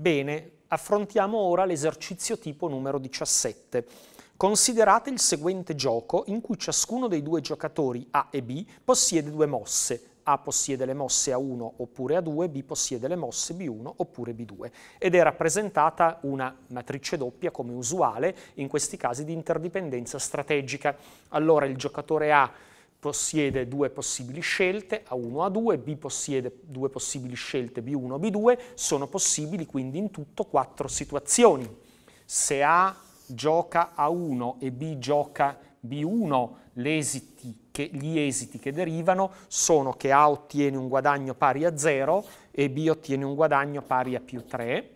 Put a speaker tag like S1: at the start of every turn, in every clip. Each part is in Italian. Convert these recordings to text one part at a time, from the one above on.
S1: Bene, affrontiamo ora l'esercizio tipo numero 17. Considerate il seguente gioco in cui ciascuno dei due giocatori A e B possiede due mosse. A possiede le mosse A1 oppure A2, B possiede le mosse B1 oppure B2 ed è rappresentata una matrice doppia come usuale in questi casi di interdipendenza strategica. Allora il giocatore A possiede due possibili scelte A1, A2, B possiede due possibili scelte B1, B2, sono possibili quindi in tutto quattro situazioni. Se A gioca A1 e B gioca B1, esiti che, gli esiti che derivano sono che A ottiene un guadagno pari a 0 e B ottiene un guadagno pari a più 3.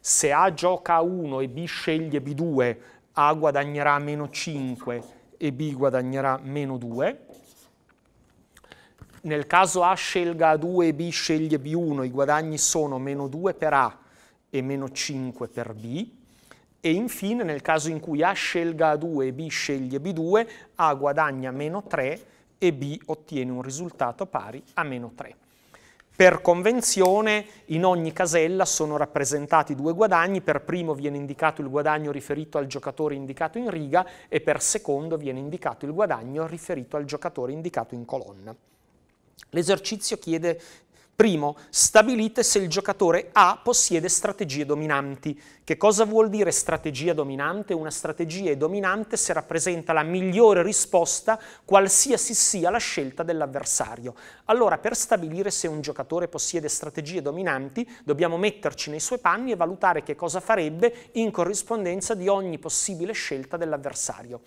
S1: Se A gioca A1 e B sceglie B2, A guadagnerà meno 5 e B guadagnerà meno 2 nel caso A scelga A2 e B sceglie B1, i guadagni sono meno 2 per A e meno 5 per B. E infine nel caso in cui A scelga A2 e B sceglie B2, A guadagna meno 3 e B ottiene un risultato pari a meno 3. Per convenzione in ogni casella sono rappresentati due guadagni, per primo viene indicato il guadagno riferito al giocatore indicato in riga e per secondo viene indicato il guadagno riferito al giocatore indicato in colonna. L'esercizio chiede, primo, stabilite se il giocatore A possiede strategie dominanti. Che cosa vuol dire strategia dominante? Una strategia è dominante se rappresenta la migliore risposta qualsiasi sia la scelta dell'avversario. Allora, per stabilire se un giocatore possiede strategie dominanti, dobbiamo metterci nei suoi panni e valutare che cosa farebbe in corrispondenza di ogni possibile scelta dell'avversario.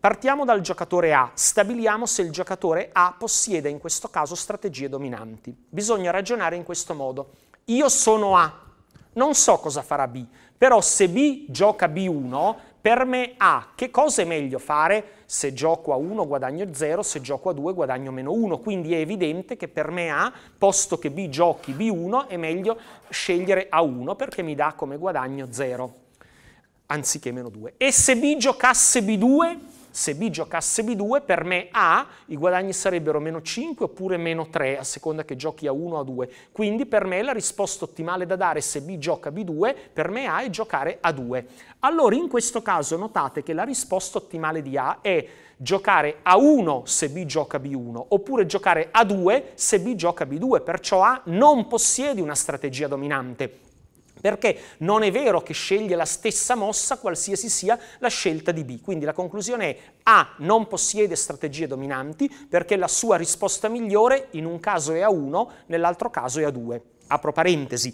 S1: Partiamo dal giocatore A, stabiliamo se il giocatore A possiede in questo caso strategie dominanti. Bisogna ragionare in questo modo. Io sono A, non so cosa farà B, però se B gioca B1, per me A, che cosa è meglio fare? Se gioco a 1 guadagno 0, se gioco a 2 guadagno meno 1, quindi è evidente che per me A, posto che B giochi B1, è meglio scegliere A1 perché mi dà come guadagno 0 anziché meno 2. E se B giocasse B2, se B giocasse B2, per me A i guadagni sarebbero meno 5 oppure meno 3, a seconda che giochi a 1 o a 2. Quindi per me la risposta ottimale da dare se B gioca B2, per me A è giocare A2. Allora in questo caso notate che la risposta ottimale di A è giocare a 1 se B gioca B1, oppure giocare a 2 se B gioca B2, perciò A non possiede una strategia dominante. Perché non è vero che sceglie la stessa mossa qualsiasi sia la scelta di B. Quindi la conclusione è A non possiede strategie dominanti perché la sua risposta migliore in un caso è A1, nell'altro caso è A2. Apro parentesi,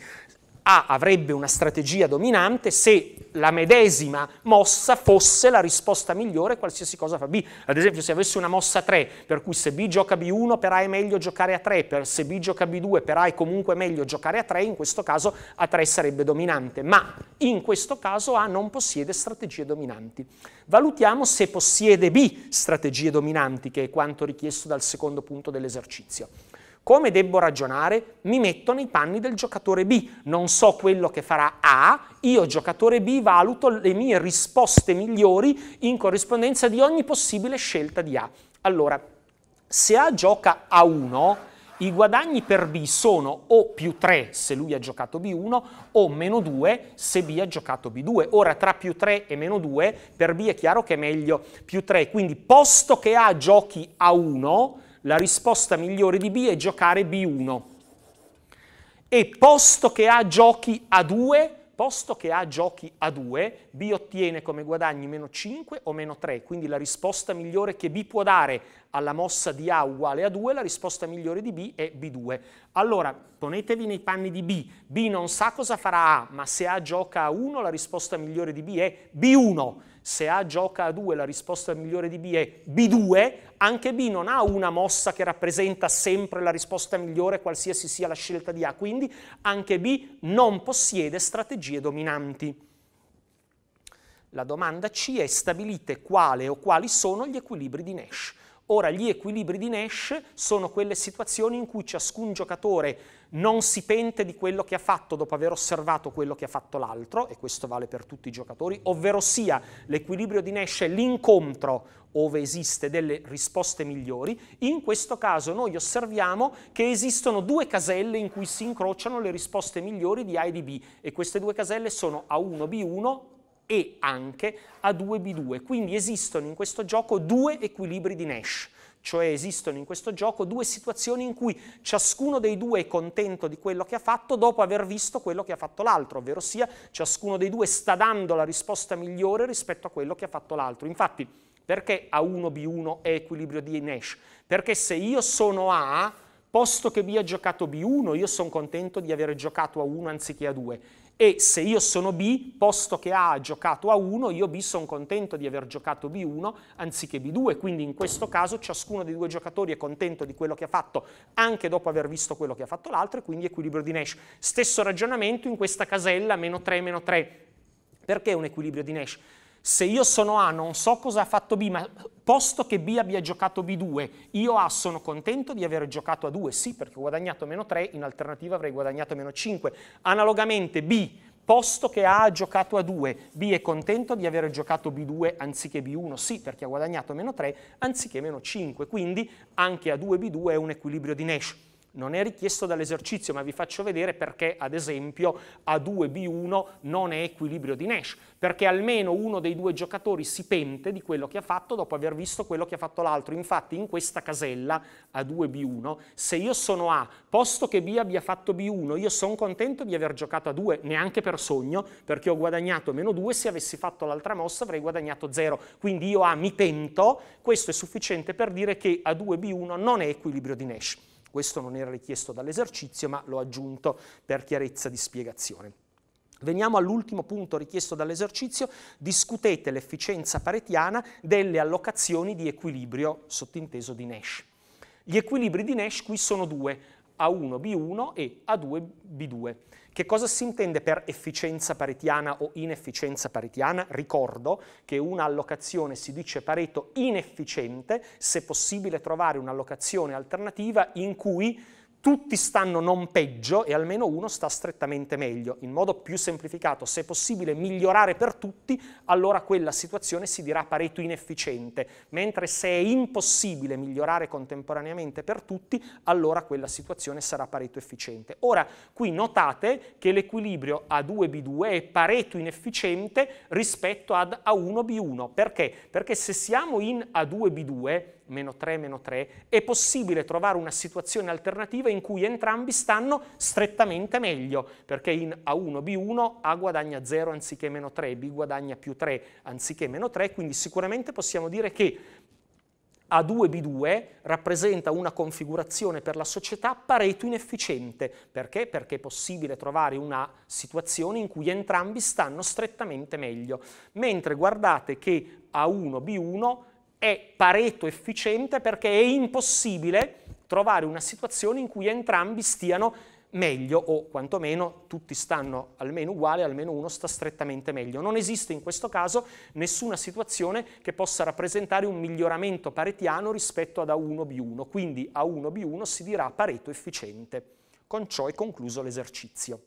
S1: a avrebbe una strategia dominante se la medesima mossa fosse la risposta migliore a qualsiasi cosa fa B. Ad esempio se avessi una mossa 3, per cui se B gioca B1 per A è meglio giocare a 3, per se B gioca B2 per A è comunque meglio giocare a 3, in questo caso A 3 sarebbe dominante, ma in questo caso A non possiede strategie dominanti. Valutiamo se possiede B strategie dominanti, che è quanto richiesto dal secondo punto dell'esercizio come devo ragionare? Mi metto nei panni del giocatore B, non so quello che farà A, io giocatore B valuto le mie risposte migliori in corrispondenza di ogni possibile scelta di A. Allora, se A gioca A1, i guadagni per B sono o più 3 se lui ha giocato B1 o meno 2 se B ha giocato B2. Ora tra più 3 e meno 2 per B è chiaro che è meglio più 3, quindi posto che A giochi A1 la risposta migliore di B è giocare B1. E posto che A giochi A2, posto che A giochi A2, B ottiene come guadagni meno 5 o meno 3, quindi la risposta migliore che B può dare alla mossa di A uguale a 2, la risposta migliore di B è B2. Allora, ponetevi nei panni di B, B non sa cosa farà A, ma se A gioca A1 la risposta migliore di B è B1. Se A gioca a 2, la risposta migliore di B è B2, anche B non ha una mossa che rappresenta sempre la risposta migliore qualsiasi sia la scelta di A, quindi anche B non possiede strategie dominanti. La domanda C è stabilite quale o quali sono gli equilibri di Nash. Ora gli equilibri di Nash sono quelle situazioni in cui ciascun giocatore non si pente di quello che ha fatto dopo aver osservato quello che ha fatto l'altro, e questo vale per tutti i giocatori, ovvero sia l'equilibrio di Nash è l'incontro, ove esiste, delle risposte migliori. In questo caso noi osserviamo che esistono due caselle in cui si incrociano le risposte migliori di A e di B, e queste due caselle sono A1, B1, e anche a 2B2. Quindi esistono in questo gioco due equilibri di Nash, cioè esistono in questo gioco due situazioni in cui ciascuno dei due è contento di quello che ha fatto dopo aver visto quello che ha fatto l'altro, ovvero sia ciascuno dei due sta dando la risposta migliore rispetto a quello che ha fatto l'altro. Infatti, perché A1B1 è equilibrio di Nash? Perché se io sono A, posto che B ha giocato B1, io sono contento di aver giocato A1 anziché A2 e se io sono B, posto che A ha giocato A1, io B sono contento di aver giocato B1 anziché B2, quindi in questo caso ciascuno dei due giocatori è contento di quello che ha fatto anche dopo aver visto quello che ha fatto l'altro e quindi equilibrio di Nash. Stesso ragionamento in questa casella, meno 3, meno 3. Perché un equilibrio di Nash? Se io sono A non so cosa ha fatto B, ma posto che B abbia giocato B2, io A sono contento di aver giocato a 2, sì perché ho guadagnato meno 3, in alternativa avrei guadagnato meno 5. Analogamente B, posto che A ha giocato a 2, B è contento di aver giocato B2 anziché B1, sì perché ha guadagnato meno 3 anziché meno 5, quindi anche A2 B2 è un equilibrio di Nash non è richiesto dall'esercizio, ma vi faccio vedere perché, ad esempio, A2B1 non è equilibrio di Nash, perché almeno uno dei due giocatori si pente di quello che ha fatto dopo aver visto quello che ha fatto l'altro. Infatti in questa casella A2B1, se io sono A, posto che B abbia fatto B1, io sono contento di aver giocato a 2, neanche per sogno, perché ho guadagnato meno 2, se avessi fatto l'altra mossa avrei guadagnato 0. Quindi io A mi pento, questo è sufficiente per dire che A2B1 non è equilibrio di Nash. Questo non era richiesto dall'esercizio, ma l'ho aggiunto per chiarezza di spiegazione. Veniamo all'ultimo punto richiesto dall'esercizio, discutete l'efficienza paretiana delle allocazioni di equilibrio, sottinteso di Nash. Gli equilibri di Nash qui sono due, a1B1 e A2B2. Che cosa si intende per efficienza paretiana o inefficienza paretiana? Ricordo che una allocazione si dice Pareto inefficiente se possibile trovare un'allocazione alternativa in cui tutti stanno non peggio e almeno uno sta strettamente meglio, in modo più semplificato. Se è possibile migliorare per tutti, allora quella situazione si dirà pareto inefficiente, mentre se è impossibile migliorare contemporaneamente per tutti, allora quella situazione sarà pareto efficiente. Ora, qui notate che l'equilibrio A2B2 è pareto inefficiente rispetto ad A1B1. Perché? Perché se siamo in A2B2, meno 3, meno 3, è possibile trovare una situazione alternativa in cui entrambi stanno strettamente meglio, perché in A1, B1 A guadagna 0 anziché meno 3, B guadagna più 3 anziché meno 3, quindi sicuramente possiamo dire che a2B2 rappresenta una configurazione per la società pareto inefficiente. Perché? Perché è possibile trovare una situazione in cui entrambi stanno strettamente meglio. Mentre guardate che A1B1 è pareto efficiente perché è impossibile trovare una situazione in cui entrambi stiano meglio o quantomeno tutti stanno almeno uguali, almeno uno sta strettamente meglio. Non esiste in questo caso nessuna situazione che possa rappresentare un miglioramento paretiano rispetto ad A1 B1, quindi A1 B1 si dirà pareto efficiente. Con ciò è concluso l'esercizio.